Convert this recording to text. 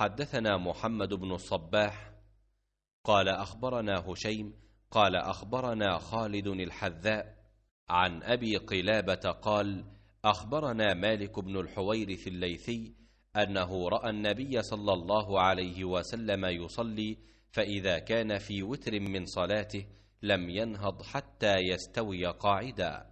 حدثنا محمد بن الصباح قال أخبرنا هشيم قال أخبرنا خالد الحذاء عن أبي قلابة قال أخبرنا مالك بن الحويرث الليثي أنه رأى النبي صلى الله عليه وسلم يصلي فإذا كان في وتر من صلاته لم ينهض حتى يستوي قاعداً